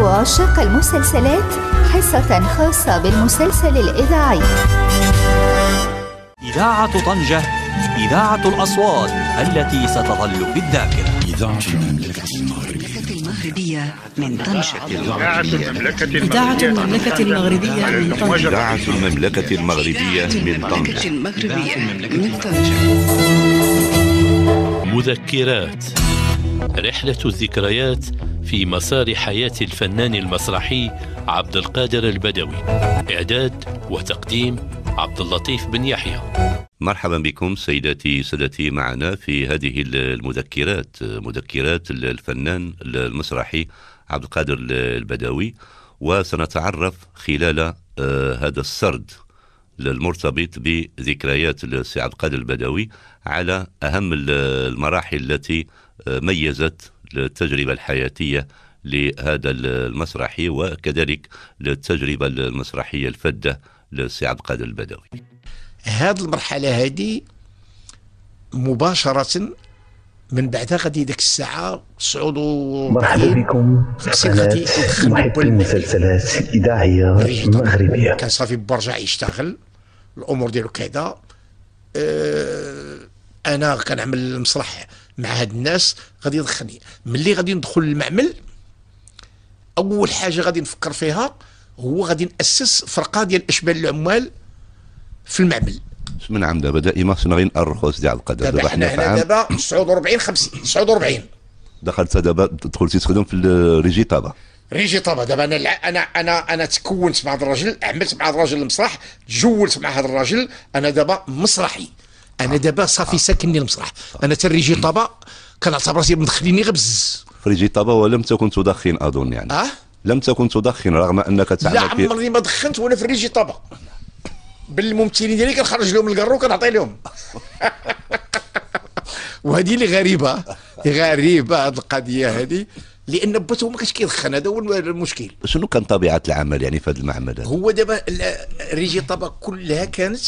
وعشاق المسلسلات حصة خاصة بالمسلسل الإذاعي إذاعة طنجة إذاعة الأصوات التي ستظل في الذاكرة إذاعة المملكة المغربية من طنجة إذاعة المملكة المغربية من طنجة إذاعة المملكة المغربية من طنجة من طنجة مذكرات رحلة الذكريات في مسار حياة الفنان المسرحي عبد القادر البدوي إعداد وتقديم عبد اللطيف بن يحيى مرحبا بكم سيداتي سادتي معنا في هذه المذكرات مذكرات الفنان المسرحي عبد القادر البدوي وسنتعرف خلال آه، هذا السرد المرتبط بذكريات السي عبد القادر البدوي على اهم المراحل التي آه، ميزت التجربة الحياتية لهذا المسرحي وكذلك للتجربة المسرحية الفدة لسي عبد القادر البدوي هذه المرحلة هذه مباشرة من بعدها غادي ديك الساعة صعودوا مرحبا بكم غادي المسلسلات مسلسلات إذاعية المغربية كان صافي برجع يشتغل الأمور ديالو كذا أه أنا كنعمل المسرح مع هاد الناس غادي يدخلني ملي غادي ندخل المعمل اول حاجه غادي نفكر فيها هو غادي ناسس فرقه ديال اشبال العمال في المعمل من عام دابا دائما سنغين سيدي عبد القادر دابا حنا دابا 49 50 49 دخلت دابا دخلتي تخدم في ريجي طابا ريجي طابا دابا انا انا انا انا تكونت مع هذا الراجل عملت مع هذا الراجل المسرح تجولت مع هذا الراجل انا دابا مسرحي انا دابا صافي آه. ساكنني المسرح آه. انا تريجي طابا كنعتبر راسي مدخليني غير بزز فريجي طابا ولم تكن تدخن اظن يعني أه؟ لم تكن تدخن رغم انك تعمل لا عمرني ما دخنت وانا في ريجي طابا بالممثلين ديالي كنخرج لهم الكرو كنعطي لهم وهذه اللي غريبه غريبه هذه القضيه هذه لان بس هو ما كانش كيدخن هذا هو المشكل شنو كان طبيعه العمل يعني في هذا المعمل هو دابا ريجي طبق كلها كانت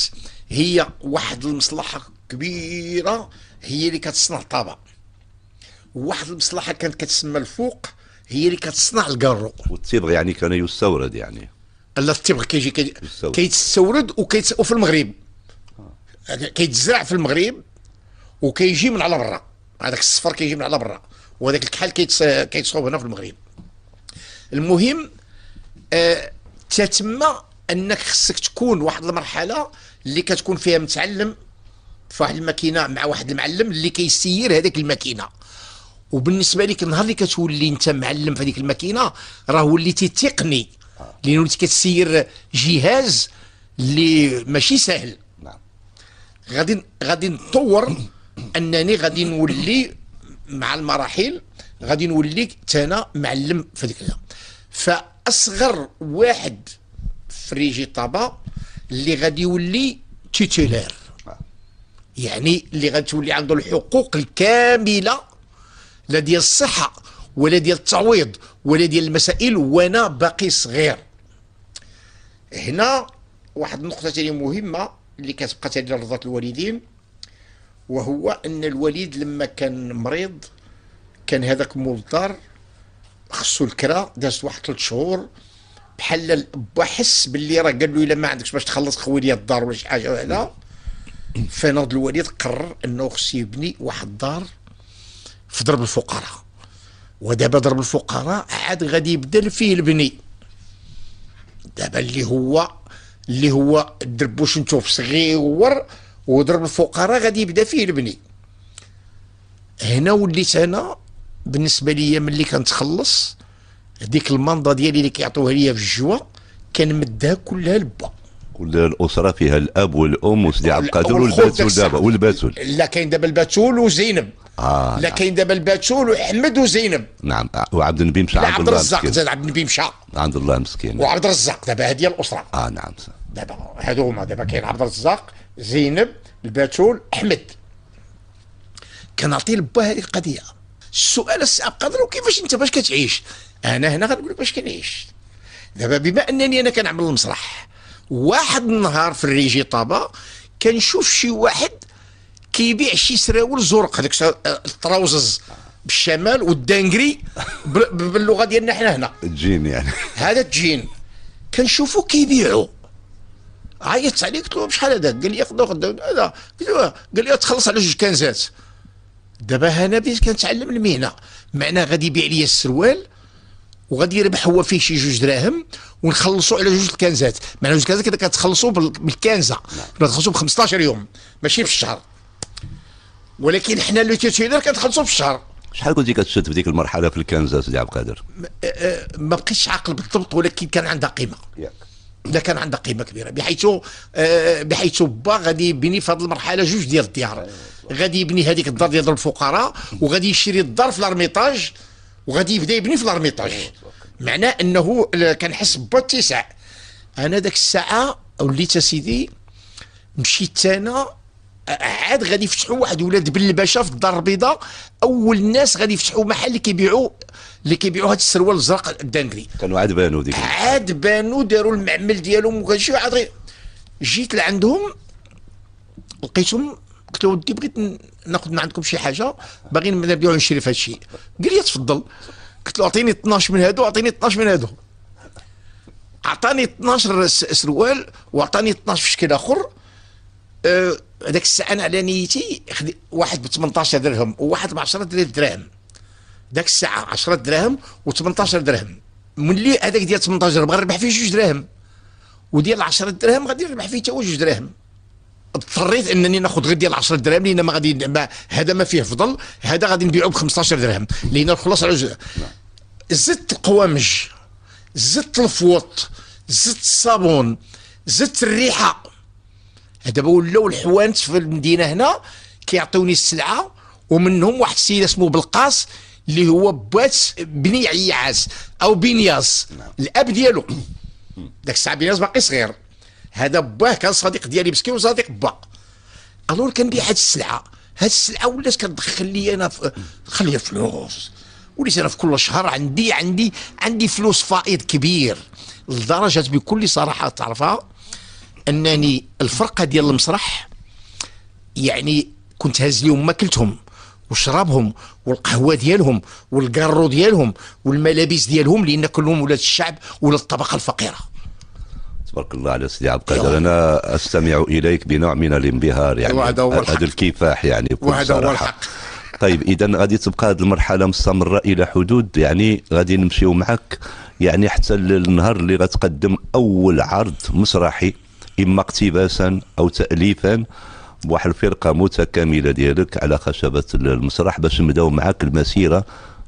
هي واحد المصلحه كبيره هي اللي كتصنع الطبق واحد المصلحه كانت كتسمى الفوق هي اللي كتصنع الكارو والتبغ يعني كان يستورد يعني لا التبغ كيجي كي كيتستورد وفي المغرب يعني كيتزرع في المغرب وكيجي من على برا هذاك الصفر كيجي من على برا وهذاك الكحل كيتصاوب هنا في المغرب المهم آه تتم انك خصك تكون واحد المرحله اللي كتكون فيها متعلم في واحد الماكينه مع واحد المعلم اللي كيسير هذيك الماكينه وبالنسبه لك النهار اللي كتولي انت معلم في هذيك الماكينه راه وليتي تقني لان وليتي كتسير جهاز اللي ماشي سهل نعم. غادي غادي نطور انني غادي نولي مع المراحل غادي نوليك تانا معلم في ديك فاصغر واحد في ريجي طابا اللي غادي يولي تيتيلير يعني اللي غتولي عنده الحقوق الكامله لا ديال الصحه ولا ديال التعويض ولا ديال المسائل وانا باقي صغير هنا واحد النقطه ثانيه مهمه اللي كتبقى تالي رضات الوالدين وهو ان الوليد لما كان مريض كان هذاك مول الدار خصو الكرا دازت واحد ثلاث شهور بحال الاب حس باللي راه قال له الا ما عندكش باش تخلص خوي ليا الدار ولا شي حاجه ولا فناض الوليد قرر انه خص يبني واحد الدار في ضرب الفقراء ودابا ضرب الفقراء عاد غادي يبدل فيه البني دابا اللي هو اللي هو الدربوش في صغير وضرب الفقراء غادي يبدا فيه البني هنا وليت انا بالنسبه ليا ملي كنتخلص هذيك المنضه ديالي اللي كيعطوها ليا في الجوا كنمدها كلها لبا كل الاسره فيها الاب والام وسيدي عبد القادر والباتول دابا والباتول لا كاين دابا الباتول وزينب آه لا نعم. كاين دابا الباتول واحمد وزينب نعم آه، وعبد النبي مشى عبد الرزاق زاد عبد النبي مشى عند الله مسكين وعبد الرزاق دابا هذه الاسره اه نعم دابا هادو هما دابا كاين عبد الرزاق زينب البتول احمد كنعطي لبا هذه القضيه السؤال الصعب قدروا كيفاش انت باش كتعيش انا هنا غنقول لك باش كنعيش دابا بما انني انا كنعمل المسرح واحد النهار في الريجي طابا كنشوف شي واحد كيبيع شي سراول زرق هذاك آه، الطراوزز بالشمال والدانجري باللغه ديالنا حنا هنا الجين يعني هذا الجين كنشوفو كيبيعو عيطت عليه قلت له شحال هذا قال لي غدا غدا هذا قلت له قال لي تخلص على جوج كنزات دابا انا بديت كنتعلم المهنه معناه غادي يبيع لي السروال وغادي يربح هو فيه شي جوج دراهم ونخلصوا على جوج الكنزات معناه جوج الكنزات كذا كتخلصوا بالكنزه كتخلصوا ب 15 يوم ماشي في الشهر ولكن حنا لو تيتيلر كتخلصوا في الشهر شحال كنتي كتشد في ديك المرحله في الكنزه سيدي عبد القادر آه، ما بقيتش عاقل بالضبط ولكن كان عندها قيمه ياك اذا كان عندها قيمه كبيره بحيث آه، بحيث با غادي يبني في هذه المرحله جوج ديال الديار غادي يبني هذيك الدار ديال الفقراء وغادي يشري الدار في الارميطاج وغادي يبدا يبني في الارميطاج معناه انه كنحس اتساع انا ذاك الساعه وليت سيدي مشيت انا عاد غادي يفتحوا واحد ولاد بلباشه في الدار البيضاء اول ناس غادي يفتحوا محل كيبيعوا اللي كيبيعوا هاد السروال الزرق الدانكري كانوا عاد بانوا ديك عاد بانوا داروا المعمل ديالهم وكلشي عاد جيت لعندهم لقيتهم قلت له ودي بغيت ناخذ من عندكم شي حاجه باغي نبيع ونشري في الشيء قال لي تفضل قلت له اعطيني 12 من هادو اعطيني 12 من هادو اعطاني 12 سروال واعطاني 12 في شكل اخر أه، هذاك أه الساعه انا على نيتي واحد ب 18 درهم وواحد ب 10 دراهم ذاك الساعه 10 دراهم و18 درهم ملي هذاك ديال 18 درهم غنربح فيه جوج دراهم وديال 10 دراهم غادي نربح فيه حتى هو جوج دراهم اضطريت انني ناخذ غير ديال 10 دراهم لان ما غادي ما هذا ما فيه فضل هذا غادي نبيعه ب 15 درهم لان الخلاص على جوج زدت القوامج زدت الفوط زدت الصابون زدت الريحه هذا ولاو الحوانت في المدينه هنا كيعطوني السلعه ومنهم واحد السيد اسمه بلقاس اللي هو بات بني عياس او بنياس نعم. الاب ديالو داك الساعه بنياس باقي صغير هذا باه كان صديق ديالي مسكين وصديق با الور كنبيع هاد السلعه هاد السلعه ولات كتدخل لي انا في لي فلوس وليت انا في كل شهر عندي عندي عندي فلوس فائض كبير لدرجه بكل صراحه تعرفها انني الفرقه ديال المسرح يعني كنت هاز لهم ما كلتهم وشرابهم والقهوه ديالهم والكارو ديالهم والملابس ديالهم لان كلهم ولاد الشعب ولاد الطبقه الفقيره تبارك الله على سيدي عبد القادر انا استمع اليك بنوع من الانبهار يعني هو الحق هذا الكفاح يعني وهذا هو الحق طيب اذا غادي تبقى هذه المرحله مستمره الى حدود يعني غادي نمشيو معك يعني حتى النهار اللي غتقدم اول عرض مسرحي اما اقتباسا او تاليفا بواحد الفرقه متكامله ديالك على خشبه المسرح باش نبداو معاك المسيره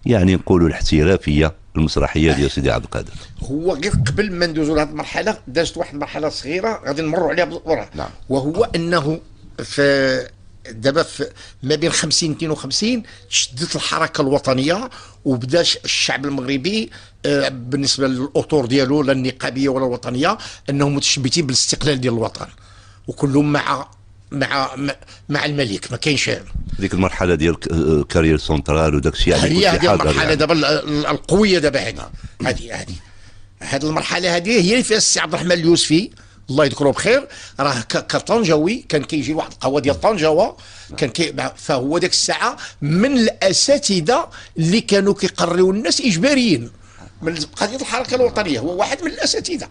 يعني نقولوا الاحترافيه المسرحيه ديال سيدي عبد القادر هو غير قبل ما ندوزوا لهذه المرحله دازت واحد المرحله صغيره غادي نمروا عليها بالورا نعم. وهو انه في دابا ما بين 50 52 تشدت الحركه الوطنيه وبدا الشعب المغربي آه، بالنسبه للاطور ديالو لا النقابيه ولا الوطنيه انهم متشبتين بالاستقلال ديال الوطن وكلهم مع مع مع الملك ما كاينش ديك المرحله ديال آه، كارير سونترال وداك الشيء يعني هي هذه المرحله يعني. دابا القويه دابا هذه هذه هذه هذه المرحله هذه هي اللي فيها السي عبد الرحمن اليوسفي الله يذكره بخير راه كطنجاوي كان كيجي لواحد القهوه ديال طنجاوه كان كي فهو ديك الساعه من الاساتذه اللي كانوا كيقريو الناس اجباريين من قضيه الحركه الوطنيه هو واحد من الاساتذه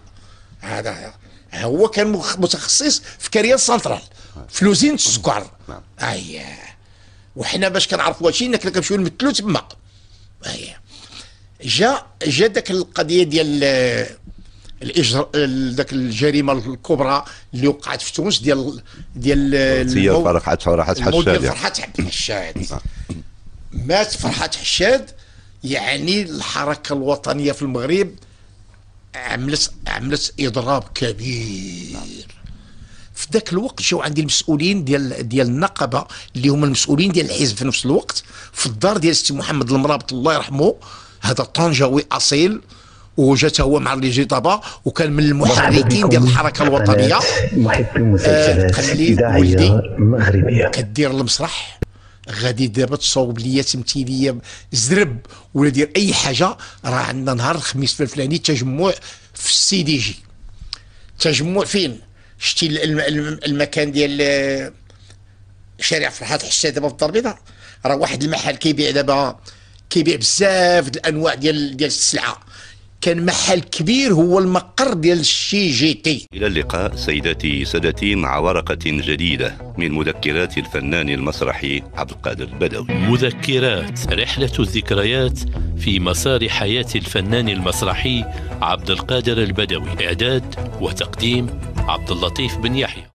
هذا هو كان متخصص في كارير سنترال فلوسين نعم. السكر نعم. اييه وحنا باش كنعرفوا هادشي انك كنمشيو نمثلو تما اييه جا جا داك القضيه ديال آه، الاجر داك الجريمه الكبرى اللي وقعت في تونس ديال ديال آه، المو... فرحات فرحات حشاد فرحات حشاد مات فرحات حشاد يعني الحركه الوطنيه في المغرب عملت عملت اضراب كبير نعم. في ذاك الوقت جاو عندي المسؤولين ديال ديال النقابه اللي هما المسؤولين ديال الحزب في نفس الوقت في الدار ديال سي محمد المرابط الله يرحمه هذا طنجاوي اصيل وجات هو مع لي طابا وكان من المحركين ديال الحركه الوطنيه محب آه، المسلسلات آه ولدي مغربيه كدير المسرح غادي دابا تصاوب ليا تمثيليه زرب ولا دير اي حاجه راه عندنا نهار الخميس الفلاني تجمع في السي دي جي تجمع فين شتي المكان ديال شارع فرحات حسان دابا في الدار البيضاء راه واحد المحل كيبيع دابا كيبيع بزاف الانواع ديال ديال السلعه كان محل كبير هو المقر ديال الشي جي تي إلى اللقاء سيداتي سادتي مع ورقة جديدة من مذكرات الفنان المسرحي عبد القادر البدوي مذكرات رحلة الذكريات في مسار حياة الفنان المسرحي عبد القادر البدوي إعداد وتقديم عبد اللطيف بن يحيى